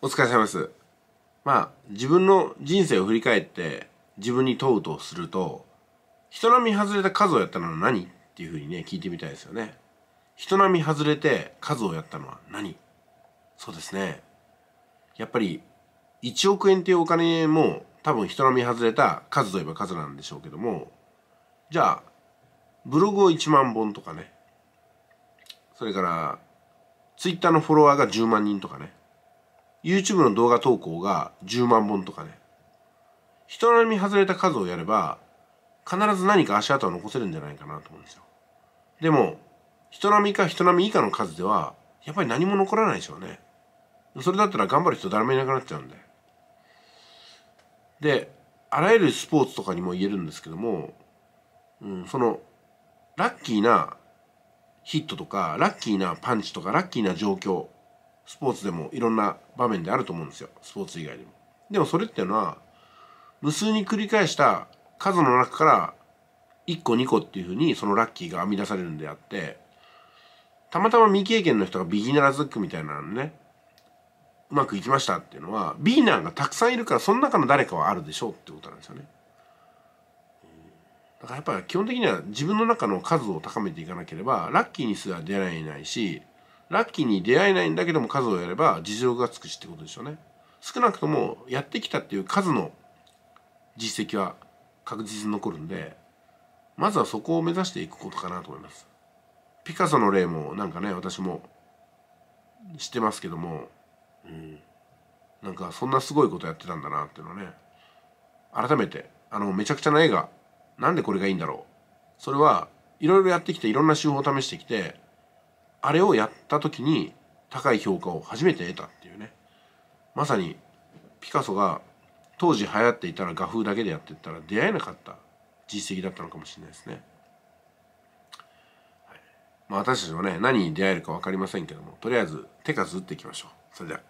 お疲れ様です。まあ、自分の人生を振り返って、自分に問うとすると、人並み外れた数をやったのは何っていうふうにね、聞いてみたいですよね。人並み外れて数をやったのは何そうですね。やっぱり、1億円っていうお金も、多分人並み外れた数といえば数なんでしょうけども、じゃあ、ブログを1万本とかね、それから、ツイッターのフォロワーが10万人とかね、YouTube の動画投稿が10万本とかね。人並み外れた数をやれば、必ず何か足跡を残せるんじゃないかなと思うんですよ。でも、人並みか人並み以下の数では、やっぱり何も残らないでしょうね。それだったら頑張る人誰もいなくなっちゃうんで。で、あらゆるスポーツとかにも言えるんですけども、うん、その、ラッキーなヒットとか、ラッキーなパンチとか、ラッキーな状況スポーツでもいろんな場面であると思うんですよスポーツ以外でも。でもそれっていうのは無数に繰り返した数の中から1個2個っていうふうにそのラッキーが編み出されるんであってたまたま未経験の人がビギナーズックみたいなのねうまくいきましたっていうのはビギナーがたくさんいるからその中の誰かはあるでしょうってことなんですよね。だからやっぱり基本的には自分の中の数を高めていかなければラッキーにすら出会えないしラッキーに出会えないんだけども数をやれば事情がつくしってことでしょうね少なくともやってきたっていう数の実績は確実に残るんでまずはそこを目指していくことかなと思いますピカソの例もなんかね私も知ってますけども、うん、なんかそんなすごいことやってたんだなっていうのね改めてあのめちゃくちゃな絵がなんでこれがいいんだろうそれはいろいろやってきていろんな手法を試してきてあれをやった時に高い評価を初めて得たっていうねまさにピカソが当時流行っていたら画風だけでやってったら出会えなかった実績だったのかもしれないですね。はい、まあ、私たちもね何に出会えるか分かりませんけどもとりあえず手数打っていきましょう。それでは。